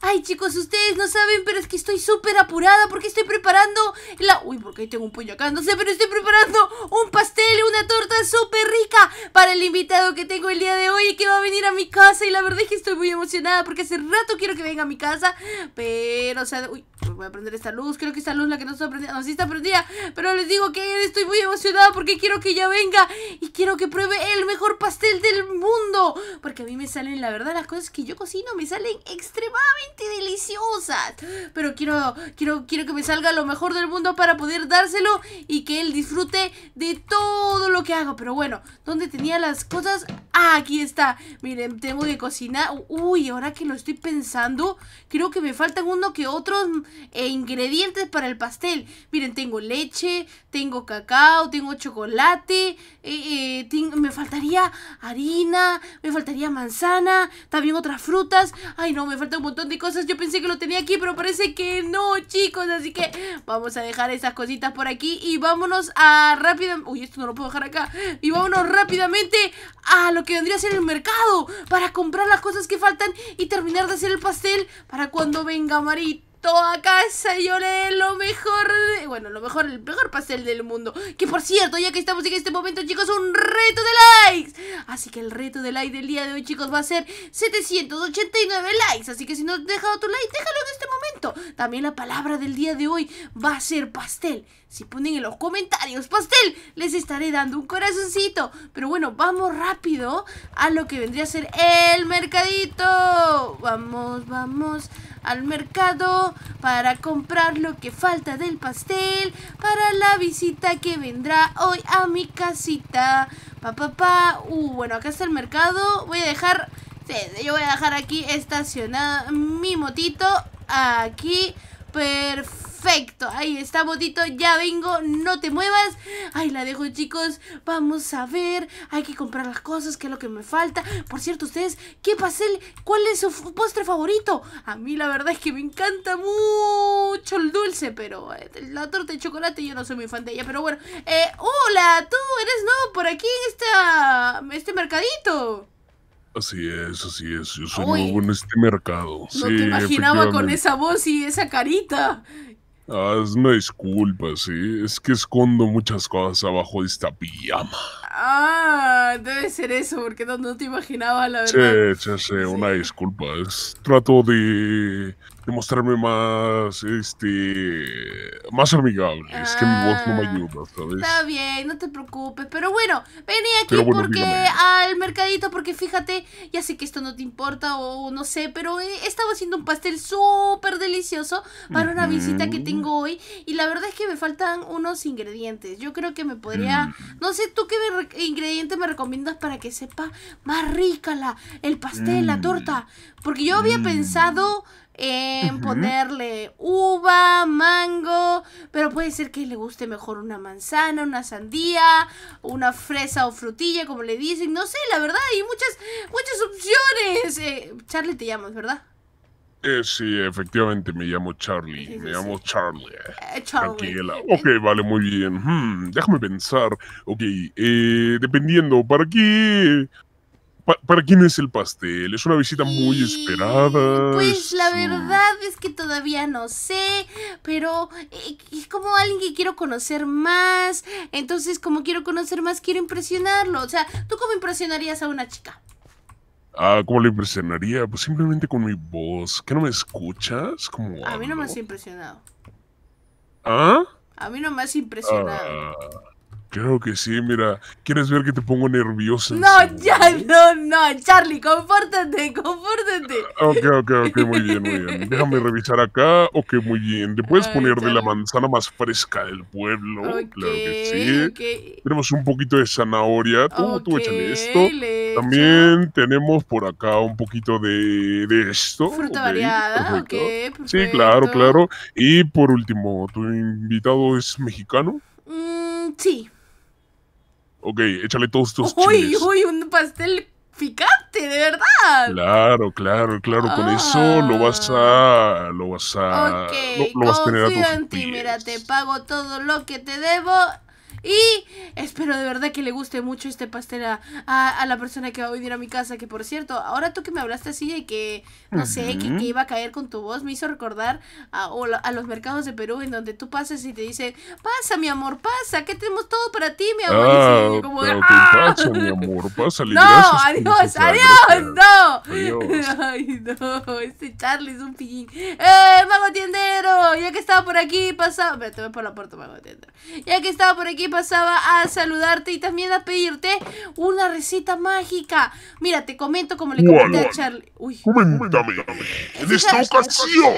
Ay, chicos, ustedes no saben, pero es que estoy súper apurada porque estoy preparando la... Uy, porque ahí tengo un pollo acá, no sé, pero estoy preparando un pastel, una torta súper rica para el invitado que tengo el día de hoy y que va a venir a mi casa. Y la verdad es que estoy muy emocionada porque hace rato quiero que venga a mi casa, pero, o sea... Uy, voy a prender esta luz, creo que esta luz la que no está prendida, no, sí está prendida, pero les digo que estoy muy emocionada porque quiero que ella venga y quiero que pruebe el mejor pastel del mundo. Porque a mí me salen, la verdad, las cosas que yo cocino me salen extremadamente deliciosas. Pero quiero, quiero, quiero que me salga lo mejor del mundo para poder dárselo y que él disfrute de todo lo que hago. Pero bueno, ¿dónde tenía las cosas? Ah, aquí está. Miren, tengo que cocinar. Uy, ahora que lo estoy pensando, creo que me faltan uno que otros eh, ingredientes para el pastel. Miren, tengo leche, tengo cacao, tengo chocolate. Eh, eh, me faltaría harina, me faltaría manzana, también otras frutas. Ay, no, me falta un montón de cosas. Yo pensé que lo tenía aquí, pero parece que no, chicos. Así que vamos a dejar esas cositas por aquí y vámonos a rápidamente... Uy, esto no lo puedo dejar acá. Y vámonos rápidamente a lo que vendría a ser el mercado para comprar las cosas que faltan y terminar de hacer el pastel para cuando venga Marita toda casa y oré lo mejor, bueno, lo mejor, el mejor pastel del mundo. Que por cierto, ya que estamos en este momento, chicos, un reto de likes. Así que el reto de like del día de hoy, chicos, va a ser 789 likes. Así que si no has dejado tu like, déjalo en este momento. También la palabra del día de hoy va a ser pastel. Si ponen en los comentarios pastel, les estaré dando un corazoncito. Pero bueno, vamos rápido a lo que vendría a ser el mercadito. Vamos, vamos al mercado para comprar lo que falta del pastel para la visita que vendrá hoy a mi casita. Pa, pa, pa. Uh, bueno, acá está el mercado. Voy a dejar, yo voy a dejar aquí estacionada mi motito. Aquí, perfecto Perfecto, ahí está Botito, ya vengo, no te muevas Ahí la dejo chicos, vamos a ver Hay que comprar las cosas, que es lo que me falta Por cierto, ustedes, ¿qué pastel? ¿Cuál es su postre favorito? A mí la verdad es que me encanta mucho el dulce Pero eh, la torta de chocolate yo no soy muy fan de ella Pero bueno, eh, hola, tú eres nuevo por aquí en este mercadito Así es, así es. Yo soy nuevo en este mercado. No te imaginaba con esa voz y esa carita. Hazme disculpas, ¿sí? es que escondo muchas cosas abajo de esta pijama. Ah, debe ser eso, porque no, te imaginaba, la verdad. Sí, sí, una disculpa. trato de, mostrarme más, este, más amigable. es que mi ah, voz no me ayuda, ¿sabes? Está bien, no te preocupes. Pero bueno, vení aquí porque al mercadito, porque fíjate, ya sé que esto no te importa o no sé, pero eh, estaba haciendo un pastel súper delicioso para una visita que tengo hoy y la verdad es que me faltan unos ingredientes. Yo creo que me podría, mm. no sé, tú qué me ingrediente me recomiendas para que sepa más rica la, el pastel, la mm. torta? Porque yo había mm. pensado en ponerle uva, mango, pero puede ser que le guste mejor una manzana, una sandía, una fresa o frutilla, como le dicen. No sé, la verdad, hay muchas, muchas opciones. Eh, Charlie, te llamas, ¿verdad? Eh, sí, efectivamente, me llamo Charlie. me llamo Charlie. Eh, Charlie. Tranquila. Eh. Ok, vale, muy bien. Hmm, déjame pensar. Ok, eh, dependiendo, ¿para qué? ¿Para quién es el pastel? Es una visita muy esperada. Pues la verdad es que todavía no sé, pero es como alguien que quiero conocer más. Entonces, como quiero conocer más, quiero impresionarlo. O sea, ¿tú cómo impresionarías a una chica? Ah, ¿cómo le impresionaría? Pues simplemente con mi voz. ¿Qué no me escuchas? Como a mí no me has impresionado. ¿Ah? A mí no me has impresionado. Ah, claro que sí, mira. ¿Quieres ver que te pongo nerviosa? No, ya, no, no. Charlie, compórtate, compórtate. ok, ok, ok, muy bien, muy bien. Déjame revisar acá. Ok, muy bien. ¿Te puedes poner de la manzana más fresca del pueblo? claro que sí. Tenemos un poquito de zanahoria. Tú, tú échale esto. También tenemos por acá un poquito de, esto. Fruta variada, ok. Sí, claro, claro. Y por último, ¿tu invitado es mexicano? Mm, sí. Ok, échale todos tus uy, Uy, un pastel picante, de verdad. Claro, claro, claro. Con eso lo ah. vas a. Lo vas a. Lo, vas a tener a mira, te pago todo lo que te debo y espero de verdad que le guste mucho este pastel a, a, la persona que va a venir a mi casa. Que por cierto, ahora tú que me hablaste así y que, no sé, que, iba a caer con tu voz, me hizo recordar a, a los mercados de Perú en donde tú pasas y te dicen, pasa mi amor, pasa, que tenemos todo para ti, mi amor. Ah, como, pero ah". mi amor, No, adiós, adiós, no. Ay, no, este Charlie es un pillín. ¡Eh, mago tiendero! Ya que estaba por aquí, pasa. Espérate, voy por la puerta, mago tiendero. Ya que estaba por aquí, pasaba a saludarte y también a pedirte una receta mágica. Mira, te comento como le comenté a Charlie. Uy. dame En esta ocasión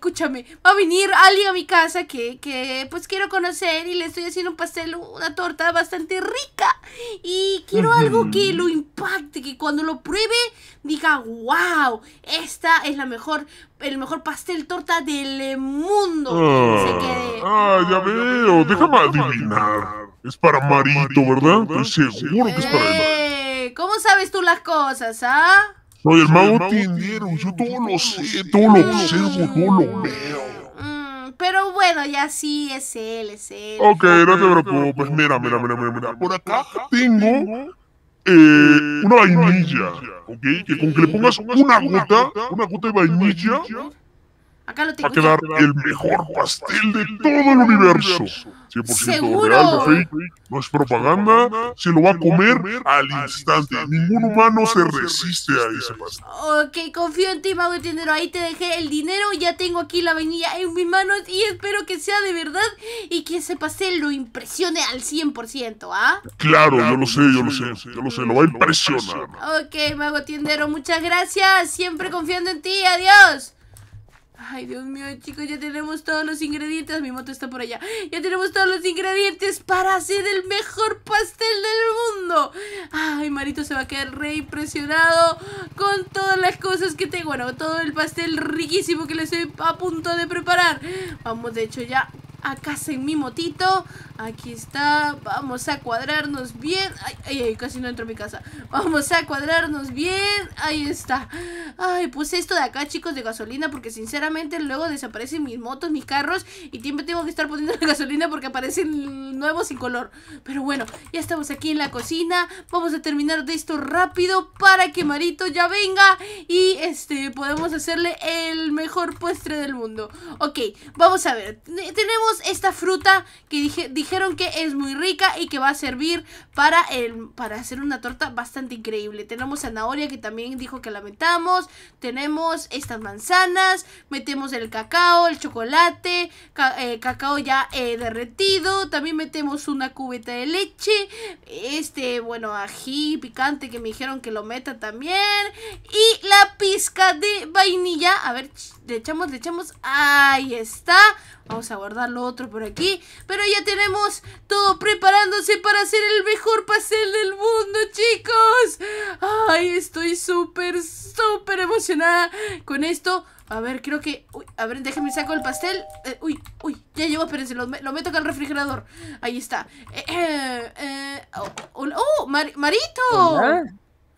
escúchame, va a venir alguien a mi casa que, que pues quiero conocer y le estoy haciendo un pastel, una torta bastante rica y quiero algo que lo impacte, que cuando lo pruebe diga, wow, esta es la mejor, el mejor pastel torta del mundo. Ah, ah, ya veo, déjame adivinar. Es para Marito, ¿verdad? Sí, seguro que es para él. Eh, ¿Cómo sabes tú las cosas, ah? No, el mago yo todo lo sé, todo lo observo, todo lo veo. Mm, pero bueno, ya sí, es él, es él. Ok, no te preocupes. Mira, mira, mira, mira, mira. Por acá tengo eh, eh una vainilla, ¿ok? Que con que le pongas una gota, una gota de vainilla, Acá lo tengo. Va a quedar el mejor pastel de todo el universo. 100% real, No es propaganda. Se lo va a comer al instante. Ningún humano se resiste a ese pastel. Ok, confío en ti, Mago Tiendero Ahí te dejé el dinero. Ya tengo aquí la vainilla en mis manos y espero que sea de verdad y que ese pastel lo impresione al 100%, ¿ah? Claro, yo lo sé, yo lo sé. Yo lo sé, lo va a impresionar. Ok, Mago Tiendero, muchas gracias. Siempre confiando en ti. Adiós. Ay, Dios mío, chicos, ya tenemos todos los ingredientes. Mi moto está por allá. Ya tenemos todos los ingredientes para hacer el mejor pastel del mundo. Ay, Marito se va a quedar re impresionado con todas las cosas que tengo. Bueno, todo el pastel riquísimo que le estoy a punto de preparar. Vamos, de hecho, ya a casa en mi motito. Aquí está. Vamos a cuadrarnos bien. Ay, ay, ay, casi no entro a mi casa. Vamos a cuadrarnos bien. Ahí está. Ay, pues esto de acá, chicos, de gasolina, porque sinceramente luego desaparecen mis motos, mis carros, y siempre tengo que estar poniendo la gasolina porque aparecen nuevos sin color. Pero bueno, ya estamos aquí en la cocina. Vamos a terminar de esto rápido para que Marito ya venga y este podemos hacerle el mejor postre del mundo. Ok, vamos a ver. Tenemos esta fruta que dijeron que es muy rica y que va a servir para, el, para hacer una torta bastante increíble. Tenemos zanahoria que también dijo que la metamos tenemos estas manzanas, metemos el cacao, el chocolate, eh, cacao ya eh, derretido, también metemos una cubeta de leche, este, bueno, ají picante que me dijeron que lo meta también, y la pizca de vainilla, a ver, le echamos, le echamos, ahí está, vamos a guardar lo otro por aquí, pero ya tenemos todo preparándose para hacer el mejor pastel del mundo, chicos, ay, estoy súper, súper emocionada con esto. A ver, creo que... a ver, déjame saco el pastel. Eh, uy, uy, ya llevo, espérense, lo, lo meto acá al refrigerador. Ahí está. Eh, eh, eh oh, oh, oh, oh Marito.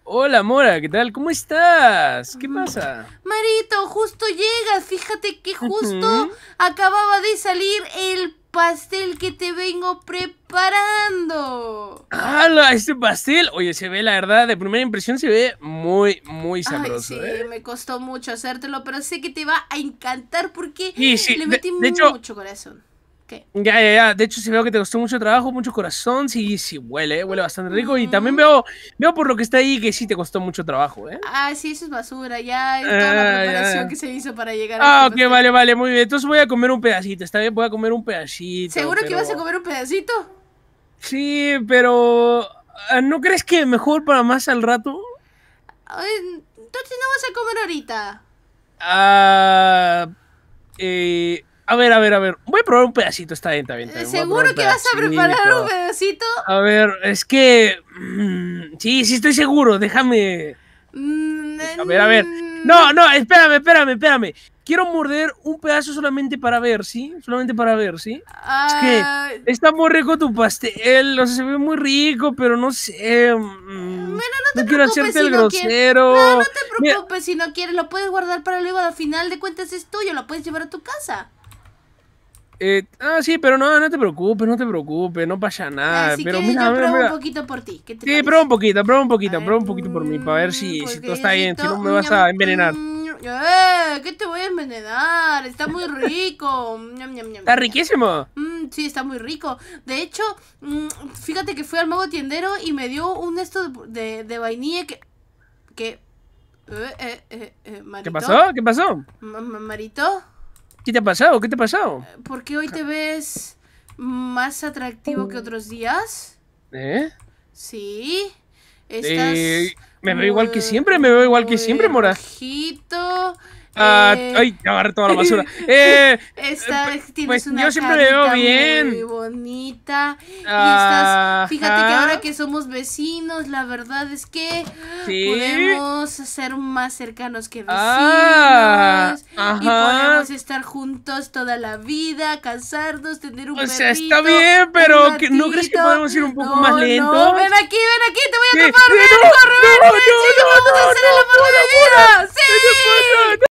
¿Hola? Mora, ¿qué tal? ¿Cómo estás? ¿Qué mm, pasa? Marito, justo llegas. Fíjate que justo acababa de salir el pastel que te vengo preparando. ¡Hala! Este pastel. Oye, se ve, la verdad, de primera impresión se ve muy, muy sabroso. Ay, sí, ¿eh? me costó mucho hacértelo, pero sé que te va a encantar porque le metí mucho corazón. Ya, ya, ya. De hecho, si veo que te costó mucho trabajo, mucho corazón, sí, sí, huele, huele bastante rico. Y también veo, veo por lo que está ahí que sí te costó mucho trabajo, ¿eh? Ah, sí, eso es basura, ya. Es toda ah, la preparación que se hizo para llegar ah, a... Ah, ok, vale, vale, muy bien. Entonces voy a comer un pedacito, está bien, voy a comer un pedacito. ¿Seguro que vas a comer un pedacito? Sí, pero... Ah, ¿No crees que mejor para más al rato? Entonces no vas a comer ahorita. Ah... Eh... A ver, a ver, a ver. Voy a probar un pedacito, esta bien, está Seguro que vas a preparar un pedacito. A ver, es que. Mm, sí, sí, estoy seguro. Déjame. Mm, a ver, a ver. Mm. No, no, espérame, espérame, espérame. Quiero morder un pedazo solamente para ver, ¿sí? Solamente para ver, ¿sí? es que ah. está muy rico tu pastel, o sea, se ve muy rico, pero no sé. Bueno, no te quiero hacerte el grosero. No, no, te preocupes si no quieres, lo puedes guardar para luego. Al final de cuentas es tuyo, lo puedes llevar a tu casa. Eh, ah, sí, pero no, no te preocupes, no te preocupes, no pasa nada. pero mira, yo pruebo un poquito por ti. sí, prueba un poquito, prueba un poquito, prueba un poquito por mí, para ver si, todo está bien, si no me vas a mm, envenenar. Eh, ¿Qué te voy a envenenar? Está muy rico. Mm, está riquísimo. Mm, sí, está muy rico. De hecho, fíjate que fui al mago tiendero y me dio un esto de, de vainilla que... que eh, eh, ¿Qué pasó? ¿Qué pasó? Marito. ¿Qué te ha pasado? ¿Qué te ha pasado? ¿Por qué hoy te ves más atractivo que otros días? ¿Eh? Sí. Estás me veo igual que siempre, me veo igual que siempre, Mora ay, agarré toda la basura. esta tienes una yo muy bonita. y estás, fíjate que ahora que somos vecinos, la verdad es que podemos ser más cercanos que vecinos. y podemos estar juntos toda la vida, casarnos, tener un O sea, está bien, pero ¿no crees que podemos ir un poco más lento? ven aquí, ven aquí, te voy a atrapar, ven, corre, ven, no, no, vamos a hacer el amor de vida. Sí.